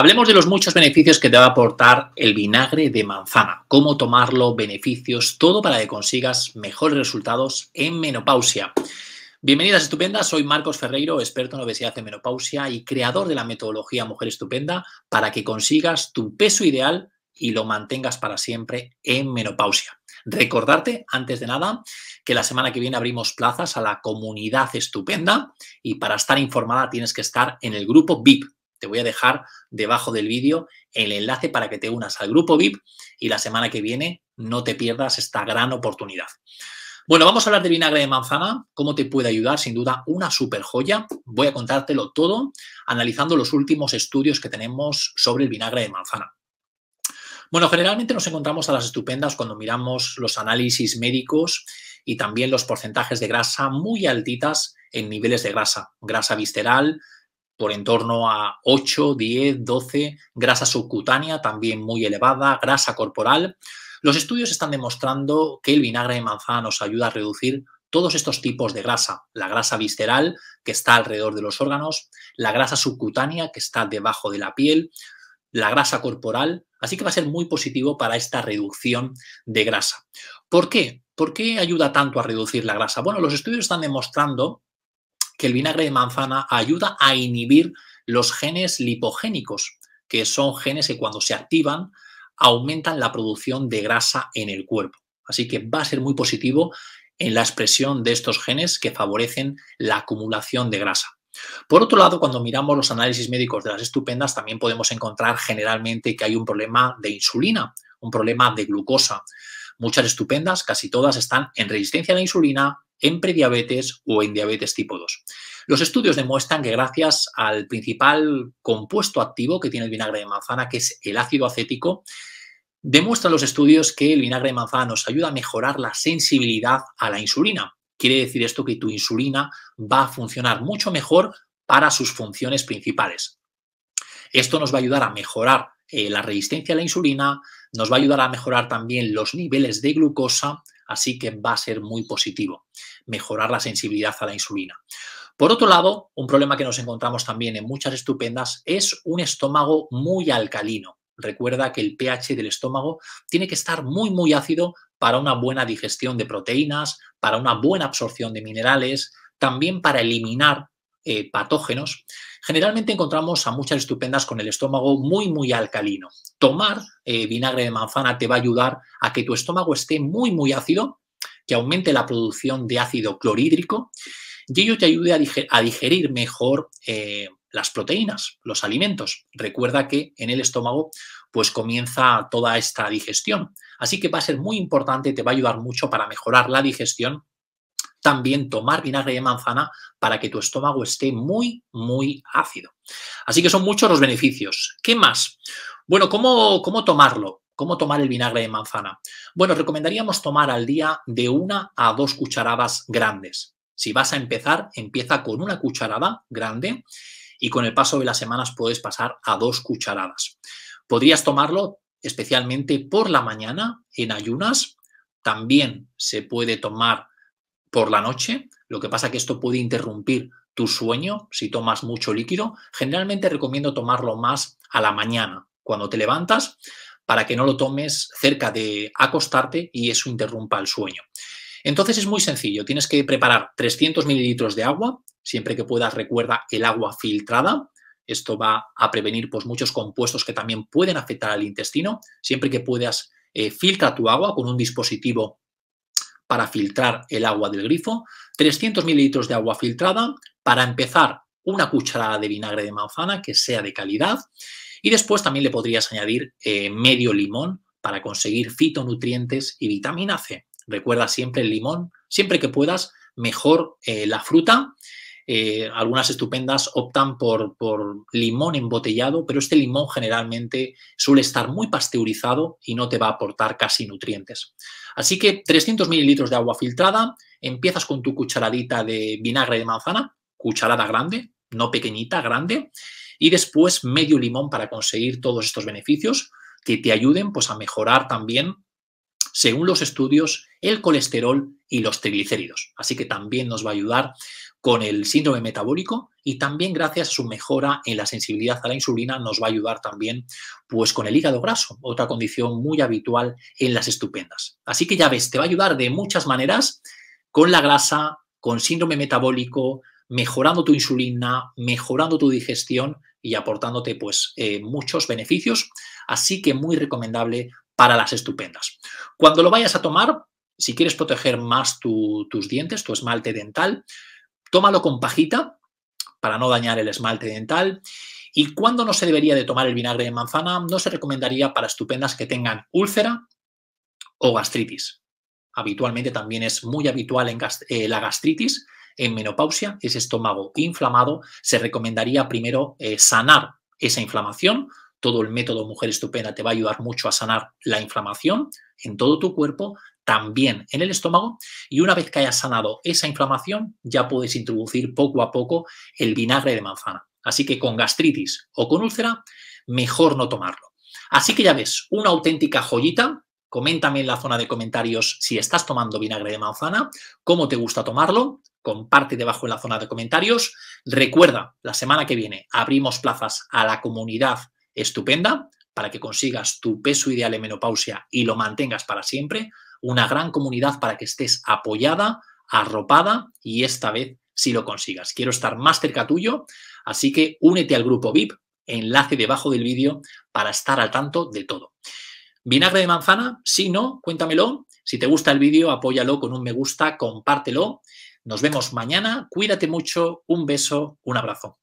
Hablemos de los muchos beneficios que te va a aportar el vinagre de manzana, cómo tomarlo, beneficios, todo para que consigas mejores resultados en menopausia. Bienvenidas estupendas, soy Marcos Ferreiro, experto en obesidad en menopausia y creador de la metodología Mujer Estupenda para que consigas tu peso ideal y lo mantengas para siempre en menopausia. Recordarte, antes de nada, que la semana que viene abrimos plazas a la comunidad estupenda y para estar informada tienes que estar en el grupo VIP, te voy a dejar debajo del vídeo el enlace para que te unas al grupo VIP y la semana que viene no te pierdas esta gran oportunidad. Bueno, vamos a hablar de vinagre de manzana, cómo te puede ayudar, sin duda, una super joya. Voy a contártelo todo analizando los últimos estudios que tenemos sobre el vinagre de manzana. Bueno, generalmente nos encontramos a las estupendas cuando miramos los análisis médicos y también los porcentajes de grasa muy altitas en niveles de grasa, grasa visceral, por en torno a 8, 10, 12, grasa subcutánea también muy elevada, grasa corporal. Los estudios están demostrando que el vinagre de manzana nos ayuda a reducir todos estos tipos de grasa, la grasa visceral que está alrededor de los órganos, la grasa subcutánea que está debajo de la piel, la grasa corporal, así que va a ser muy positivo para esta reducción de grasa. ¿Por qué? ¿Por qué ayuda tanto a reducir la grasa? Bueno, los estudios están demostrando que el vinagre de manzana ayuda a inhibir los genes lipogénicos, que son genes que cuando se activan aumentan la producción de grasa en el cuerpo. Así que va a ser muy positivo en la expresión de estos genes que favorecen la acumulación de grasa. Por otro lado, cuando miramos los análisis médicos de las estupendas, también podemos encontrar generalmente que hay un problema de insulina, un problema de glucosa. Muchas estupendas, casi todas, están en resistencia a la insulina, en prediabetes o en diabetes tipo 2. Los estudios demuestran que gracias al principal compuesto activo que tiene el vinagre de manzana, que es el ácido acético, demuestran los estudios que el vinagre de manzana nos ayuda a mejorar la sensibilidad a la insulina. Quiere decir esto que tu insulina va a funcionar mucho mejor para sus funciones principales. Esto nos va a ayudar a mejorar eh, la resistencia a la insulina, nos va a ayudar a mejorar también los niveles de glucosa, así que va a ser muy positivo mejorar la sensibilidad a la insulina. Por otro lado, un problema que nos encontramos también en muchas estupendas es un estómago muy alcalino. Recuerda que el pH del estómago tiene que estar muy, muy ácido para una buena digestión de proteínas, para una buena absorción de minerales, también para eliminar eh, patógenos. Generalmente encontramos a muchas estupendas con el estómago muy, muy alcalino. Tomar eh, vinagre de manzana te va a ayudar a que tu estómago esté muy, muy ácido, que aumente la producción de ácido clorhídrico y ello te ayude a, digerir mejor eh, las proteínas, los alimentos. Recuerda que en el estómago pues comienza toda esta digestión. Así que va a ser muy importante, te va a ayudar mucho para mejorar la digestión también tomar vinagre de manzana para que tu estómago esté muy, muy ácido. Así que son muchos los beneficios. ¿Qué más? Bueno, ¿cómo, cómo tomarlo? ¿Cómo tomar el vinagre de manzana? Bueno, recomendaríamos tomar al día de una a dos cucharadas grandes. Si vas a empezar, empieza con una cucharada grande y con el paso de las semanas puedes pasar a dos cucharadas. Podrías tomarlo especialmente por la mañana en ayunas. También se puede tomar por la noche. Lo que pasa es que esto puede interrumpir tu sueño si tomas mucho líquido. Generalmente recomiendo tomarlo más a la mañana, cuando te levantas, para que no lo tomes cerca de acostarte y eso interrumpa el sueño. Entonces es muy sencillo, tienes que preparar 300 mililitros de agua, siempre que puedas recuerda el agua filtrada, esto va a prevenir pues, muchos compuestos que también pueden afectar al intestino. Siempre que puedas, eh, filtra tu agua con un dispositivo para filtrar el agua del grifo, 300 mililitros de agua filtrada para empezar una cucharada de vinagre de manzana que sea de calidad y después también le podrías añadir eh, medio limón para conseguir fitonutrientes y vitamina C. Recuerda siempre el limón, siempre que puedas, mejor eh, la fruta eh, algunas estupendas optan por, limón embotellado, pero este limón generalmente suele estar muy pasteurizado y no te va a aportar casi nutrientes. Así que 300 mililitros de agua filtrada, empiezas con tu cucharadita de vinagre de manzana, cucharada grande, no pequeñita, grande, y después medio limón para conseguir todos estos beneficios que te ayuden pues, a mejorar también según los estudios, el colesterol y los triglicéridos. Así que también nos va a ayudar con el síndrome metabólico y también gracias a su mejora en la sensibilidad a la insulina nos va a ayudar también pues con el hígado graso, otra condición muy habitual en las estupendas. Así que ya ves, te va a ayudar de muchas maneras con la grasa, con síndrome metabólico, mejorando tu insulina, mejorando tu digestión y aportándote pues eh, muchos beneficios, así que muy recomendable para las estupendas. Cuando lo vayas a tomar, si quieres proteger más tus dientes, tu esmalte dental, Tómalo con pajita para no dañar el esmalte dental. ¿Y cuando no se debería de tomar el vinagre de manzana? No se recomendaría para estupendas que tengan úlcera o gastritis. Habitualmente también es muy habitual en eh, la gastritis. En menopausia, ese estómago inflamado, se recomendaría primero eh, sanar esa inflamación. Todo el método Mujer Estupenda te va a ayudar mucho a sanar la inflamación en todo tu cuerpo también en el estómago y una vez que hayas sanado esa inflamación ya puedes introducir poco a poco el vinagre de manzana. Así que con gastritis o con úlcera, mejor no tomarlo. Así que ya ves, una auténtica joyita. Coméntame en la zona de comentarios si estás tomando vinagre de manzana, cómo te gusta tomarlo, comparte debajo en la zona de comentarios. Recuerda, la semana que viene abrimos plazas a la comunidad estupenda para que consigas tu peso ideal en menopausia y lo mantengas para siempre una gran comunidad para que estés apoyada, arropada y esta vez si lo consigas. Quiero estar más cerca tuyo, así que únete al grupo VIP, enlace debajo del vídeo para estar al tanto de todo. ¿Vinagre de manzana? Si no, cuéntamelo. Si te gusta el vídeo, apóyalo con un me gusta, compártelo. Nos vemos mañana. Cuídate mucho. Un beso, un abrazo.